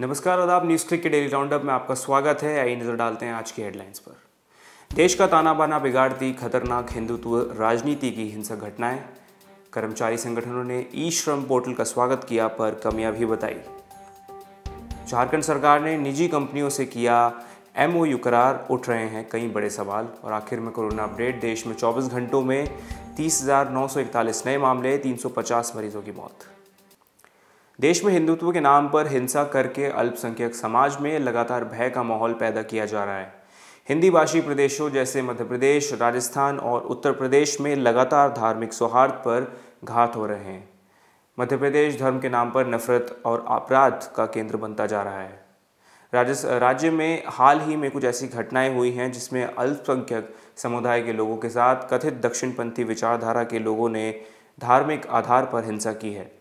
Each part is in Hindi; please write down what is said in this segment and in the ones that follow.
नमस्कार आदाब न्यूज़ क्लिक के डेली राउंडअप में आपका स्वागत है आई नज़र डालते हैं आज की हेडलाइंस पर देश का ताना बाना बिगाड़ती खतरनाक हिंदुत्व राजनीति की हिंसक घटनाएं कर्मचारी संगठनों ने ई श्रम पोर्टल का स्वागत किया पर कमियां भी बताई झारखंड सरकार ने निजी कंपनियों से किया एम करार उठ रहे हैं कई बड़े सवाल और आखिर में कोरोना अपडेट देश में 24 घंटों में तीस नए मामले 350 मरीजों की मौत देश में हिंदुत्व के नाम पर हिंसा करके अल्पसंख्यक समाज में लगातार भय का माहौल पैदा किया जा रहा है हिंदी भाषी प्रदेशों जैसे मध्य प्रदेश राजस्थान और उत्तर प्रदेश में लगातार धार्मिक सौहार्द पर घात हो रहे हैं मध्य प्रदेश धर्म के नाम पर नफरत और अपराध का केंद्र बनता जा रहा है राज्य में हाल ही में कुछ ऐसी घटनाएं हुई हैं जिसमें अल्पसंख्यक समुदाय के लोगों के साथ कथित दक्षिणपंथी विचारधारा के लोगों ने धार्मिक आधार पर हिंसा की है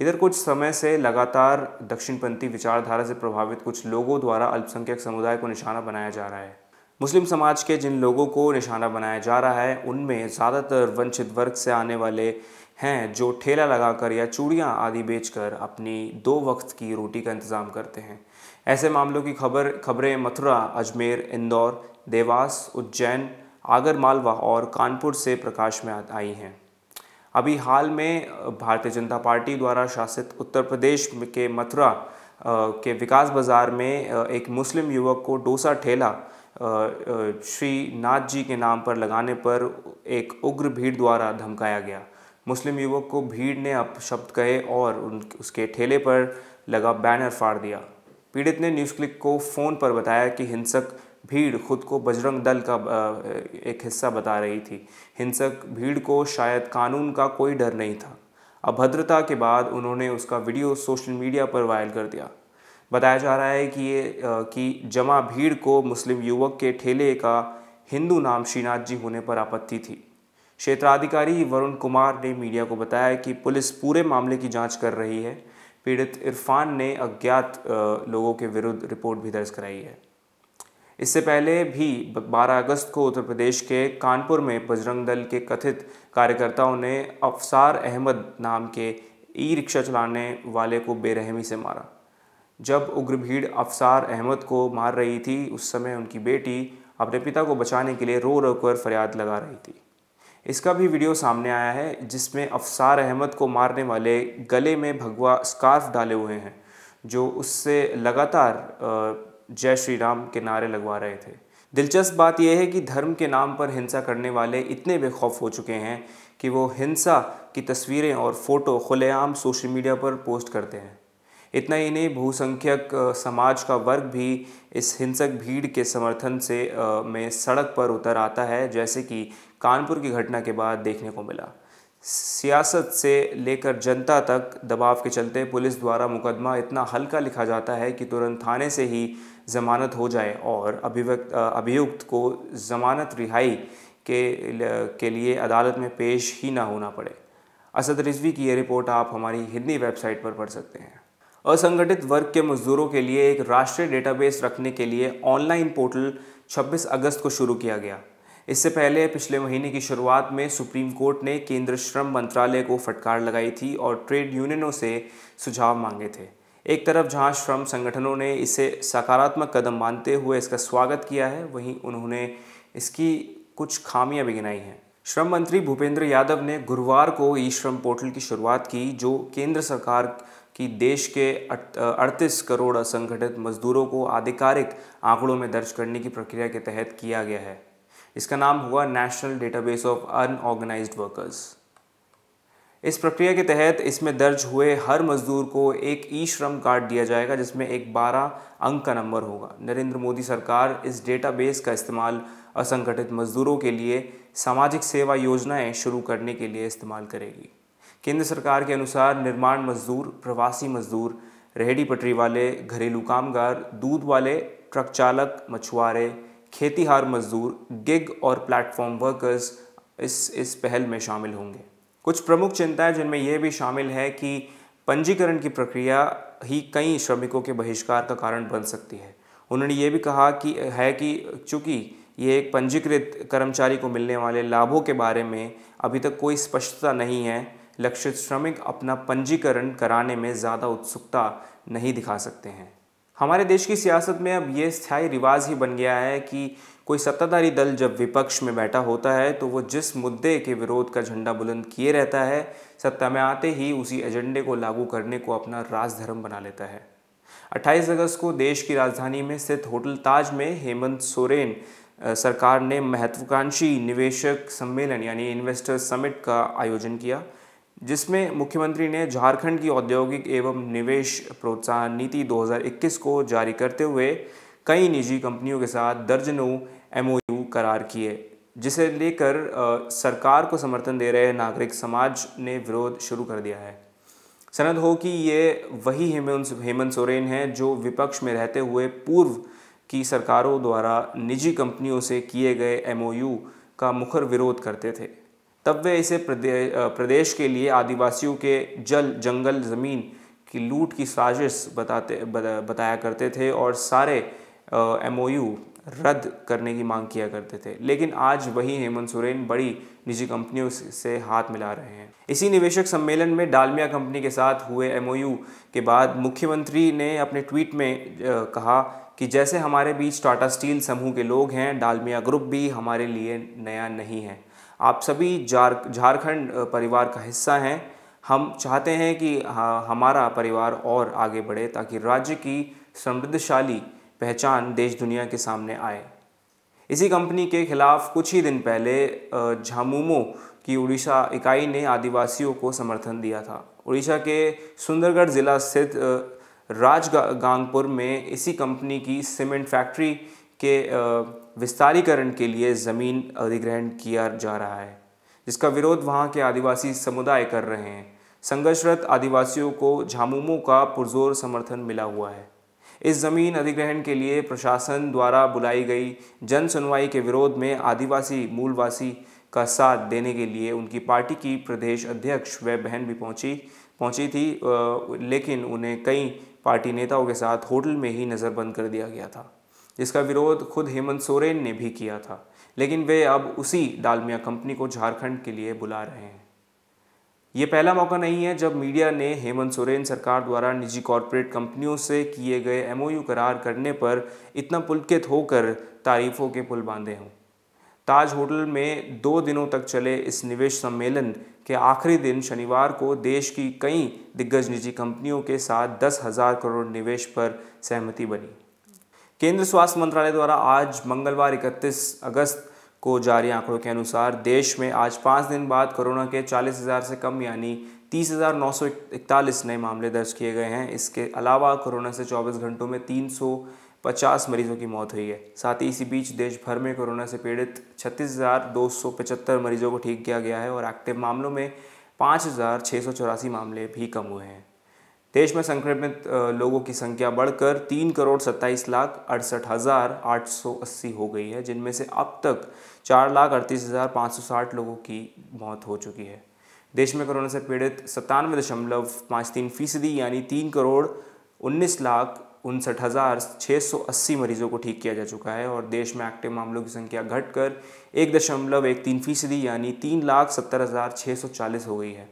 इधर कुछ समय से लगातार दक्षिणपंथी विचारधारा से प्रभावित कुछ लोगों द्वारा अल्पसंख्यक समुदाय को निशाना बनाया जा रहा है मुस्लिम समाज के जिन लोगों को निशाना बनाया जा रहा है उनमें ज़्यादातर वंचित वर्ग से आने वाले हैं जो ठेला लगाकर या चूड़ियाँ आदि बेचकर अपनी दो वक्त की रोटी का इंतज़ाम करते हैं ऐसे मामलों की खबर खबरें मथुरा अजमेर इंदौर देवास उज्जैन आगर मालवा और कानपुर से प्रकाश में आई हैं अभी हाल में भारतीय जनता पार्टी द्वारा शासित उत्तर प्रदेश के मथुरा के विकास बाज़ार में एक मुस्लिम युवक को डोसा ठेला श्री नाथ जी के नाम पर लगाने पर एक उग्र भीड़ द्वारा धमकाया गया मुस्लिम युवक को भीड़ ने अपशब्द कहे और उसके ठेले पर लगा बैनर फाड़ दिया पीड़ित ने न्यूज़ क्लिक को फ़ोन पर बताया कि हिंसक भीड़ खुद को बजरंग दल का एक हिस्सा बता रही थी हिंसक भीड़ को शायद कानून का कोई डर नहीं था अभद्रता के बाद उन्होंने उसका वीडियो सोशल मीडिया पर वायरल कर दिया बताया जा रहा है कि ये कि जमा भीड़ को मुस्लिम युवक के ठेले का हिंदू नाम श्रीनाथ जी होने पर आपत्ति थी क्षेत्राधिकारी वरुण कुमार ने मीडिया को बताया कि पुलिस पूरे मामले की जांच कर रही है पीड़ित इरफान ने अज्ञात लोगों के विरुद्ध रिपोर्ट भी दर्ज कराई है इससे पहले भी 12 अगस्त को उत्तर प्रदेश के कानपुर में बजरंग दल के कथित कार्यकर्ताओं ने अफसार अहमद नाम के ई रिक्शा चलाने वाले को बेरहमी से मारा जब उग्र भीड़ अफसार अहमद को मार रही थी उस समय उनकी बेटी अपने पिता को बचाने के लिए रो रो कर फरियाद लगा रही थी इसका भी वीडियो सामने आया है जिसमें अफसार अहमद को मारने वाले गले में भगवा स्कार्फ डाले हुए हैं जो उससे लगातार जय श्री राम के नारे लगवा रहे थे दिलचस्प बात यह है कि धर्म के नाम पर हिंसा करने वाले इतने बेखौफ हो चुके हैं कि वो हिंसा की तस्वीरें और फ़ोटो खुलेआम सोशल मीडिया पर पोस्ट करते हैं इतना ही नहीं बहुसंख्यक समाज का वर्ग भी इस हिंसक भीड़ के समर्थन से में सड़क पर उतर आता है जैसे कि कानपुर की घटना के बाद देखने को मिला सियासत से लेकर जनता तक दबाव के चलते पुलिस द्वारा मुकदमा इतना हल्का लिखा जाता है कि तुरंत थाने से ही ज़मानत हो जाए और अभिव्यक्त अभियुक्त को ज़मानत रिहाई के के लिए अदालत में पेश ही ना होना पड़े असद रिजवी की यह रिपोर्ट आप हमारी हिंदी वेबसाइट पर पढ़ सकते हैं असंगठित वर्ग के मजदूरों के लिए एक राष्ट्रीय डेटाबेस रखने के लिए ऑनलाइन पोर्टल 26 अगस्त को शुरू किया गया इससे पहले पिछले महीने की शुरुआत में सुप्रीम कोर्ट ने केंद्र श्रम मंत्रालय को फटकार लगाई थी और ट्रेड यूनियनों से सुझाव मांगे थे एक तरफ जहां श्रम संगठनों ने इसे सकारात्मक कदम मानते हुए इसका स्वागत किया है वहीं उन्होंने इसकी कुछ खामियां भी गिनाई हैं श्रम मंत्री भूपेंद्र यादव ने गुरुवार को ई श्रम पोर्टल की शुरुआत की जो केंद्र सरकार की देश के अड़तीस करोड़ असंगठित मजदूरों को आधिकारिक आंकड़ों में दर्ज करने की प्रक्रिया के तहत किया गया है इसका नाम हुआ national database of unorganised workers इस प्रक्रिया के तहत इसमें दर्ज हुए हर मजदूर को एक ई श्रम कार्ड दिया जाएगा जिसमें एक 12 अंक का नंबर होगा नरेंद्र मोदी सरकार इस डेटाबेस का इस्तेमाल असंगठित मजदूरों के लिए सामाजिक सेवा योजनाएं शुरू करने के लिए इस्तेमाल करेगी केंद्र सरकार के अनुसार निर्माण मजदूर प्रवासी मजदूर रेहड़ी पटरी वाले घरेलू कामगार दूध वाले ट्रक चालक मछुआरे खेतीहार मजदूर गिग और प्लेटफॉर्म वर्कर्स इस इस पहल में शामिल होंगे कुछ प्रमुख चिंताएं जिनमें यह भी शामिल है कि पंजीकरण की प्रक्रिया ही कई श्रमिकों के बहिष्कार का कारण बन सकती है उन्होंने ये भी कहा कि है कि चूँकि ये एक पंजीकृत कर्मचारी को मिलने वाले लाभों के बारे में अभी तक कोई स्पष्टता नहीं है लक्षित श्रमिक अपना पंजीकरण कराने में ज़्यादा उत्सुकता नहीं दिखा सकते हैं हमारे देश की सियासत में अब ये स्थायी रिवाज ही बन गया है कि कोई सत्ताधारी दल जब विपक्ष में बैठा होता है तो वो जिस मुद्दे के विरोध का झंडा बुलंद किए रहता है सत्ता में आते ही उसी एजेंडे को लागू करने को अपना राजधर्म बना लेता है 28 अगस्त को देश की राजधानी में स्थित होटल ताज में हेमंत सोरेन सरकार ने महत्वाकांक्षी निवेशक सम्मेलन यानी इन्वेस्टर्स समिट का आयोजन किया जिसमें मुख्यमंत्री ने झारखंड की औद्योगिक एवं निवेश प्रोत्साहन नीति 2021 को जारी करते हुए कई निजी कंपनियों के साथ दर्जनों एमओयू करार किए जिसे लेकर सरकार को समर्थन दे रहे नागरिक समाज ने विरोध शुरू कर दिया है सनद हो कि ये वही हेमंत हेमंत सोरेन हैं जो विपक्ष में रहते हुए पूर्व की सरकारों द्वारा निजी कंपनियों से किए गए एमओयू का मुखर विरोध करते थे तब वे इसे प्रदेश प्रदेश के लिए आदिवासियों के जल जंगल ज़मीन की लूट की साजिश बताते बताया करते थे और सारे एम रद्द करने की मांग किया करते थे लेकिन आज वही हेमंत सोरेन बड़ी निजी कंपनियों से हाथ मिला रहे हैं इसी निवेशक सम्मेलन में डालमिया कंपनी के साथ हुए एमओयू के बाद मुख्यमंत्री ने अपने ट्वीट में कहा कि जैसे हमारे बीच टाटा स्टील समूह के लोग हैं डालमिया ग्रुप भी हमारे लिए नया नहीं है आप सभी जार झारखंड परिवार का हिस्सा हैं हम चाहते हैं कि हमारा परिवार और आगे बढ़े ताकि राज्य की समृद्धशाली पहचान देश दुनिया के सामने आए इसी कंपनी के खिलाफ कुछ ही दिन पहले झामुमो की उड़ीसा इकाई ने आदिवासियों को समर्थन दिया था उड़ीसा के सुंदरगढ़ ज़िला स्थित राजगांगपुर में इसी कंपनी की सीमेंट फैक्ट्री के विस्तारीकरण के लिए ज़मीन अधिग्रहण किया जा रहा है जिसका विरोध वहाँ के आदिवासी समुदाय कर रहे हैं संघर्षरत आदिवासियों को झामुमो का पुरजोर समर्थन मिला हुआ है इस ज़मीन अधिग्रहण के लिए प्रशासन द्वारा बुलाई गई जन सुनवाई के विरोध में आदिवासी मूलवासी का साथ देने के लिए उनकी पार्टी की प्रदेश अध्यक्ष व बहन भी पहुंची पहुंची थी लेकिन उन्हें कई पार्टी नेताओं के साथ होटल में ही नज़रबंद कर दिया गया था जिसका विरोध खुद हेमंत सोरेन ने भी किया था लेकिन वे अब उसी डालमिया कंपनी को झारखंड के लिए बुला रहे हैं ये पहला मौका नहीं है जब मीडिया ने हेमंत सोरेन सरकार द्वारा निजी कॉरपोरेट कंपनियों से किए गए एमओयू करार करने पर इतना पुलकित होकर तारीफों के पुल बांधे हों ताज होटल में दो दिनों तक चले इस निवेश सम्मेलन के आखिरी दिन शनिवार को देश की कई दिग्गज निजी कंपनियों के साथ दस हज़ार करोड़ निवेश पर सहमति बनी केंद्र स्वास्थ्य मंत्रालय द्वारा आज मंगलवार 31 अगस्त को जारी आंकड़ों के अनुसार देश में आज पाँच दिन बाद कोरोना के 40,000 से कम यानी 30,941 नए मामले दर्ज किए गए हैं इसके अलावा कोरोना से 24 घंटों में तीन पचास मरीजों की मौत हुई है साथ ही इसी बीच देश भर में कोरोना से पीड़ित छत्तीस मरीजों को ठीक किया गया है और एक्टिव मामलों में पाँच मामले भी कम हुए हैं देश में संक्रमित लोगों की संख्या बढ़कर तीन करोड़ सत्ताईस लाख अड़सठ हज़ार आठ सौ अस्सी हो गई है जिनमें से अब तक चार लाख अड़तीस हज़ार पाँच सौ साठ लोगों की मौत हो चुकी है देश में कोरोना से पीड़ित सत्तानवे दशमलव पाँच तीन फीसदी यानी तीन करोड़ उन्नीस लाख उनसठ हज़ार छः सौ अस्सी मरीजों को ठीक किया जा चुका है और देश में एक्टिव मामलों की संख्या घटकर एक दशमलव एक तीन फीसदी यानी तीन लाख सत्तर हज़ार छः सौ चालीस हो गई है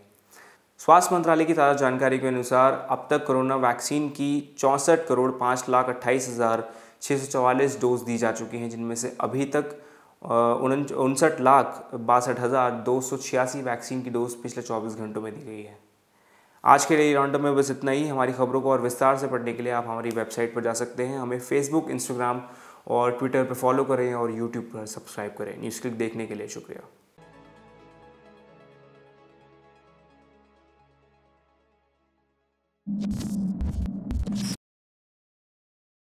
स्वास्थ्य मंत्रालय की ताज़ा जानकारी के अनुसार अब तक कोरोना वैक्सीन की चौंसठ करोड़ पाँच लाख अट्ठाईस हज़ार छः सौ चवालीस डोज दी जा चुकी हैं जिनमें से अभी तक उनसठ लाख बासठ हज़ार दो सौ छियासी वैक्सीन की डोज पिछले चौबीस घंटों में दी गई है आज के लिए राउंड में बस इतना ही हमारी खबरों को और विस्तार से पढ़ने के लिए आप हमारी वेबसाइट पर जा सकते हैं हमें फेसबुक इंस्टाग्राम और ट्विटर पर फॉलो करें और यूट्यूब पर सब्सक्राइब करें न्यूज़ क्लिक देखने के लिए शुक्रिया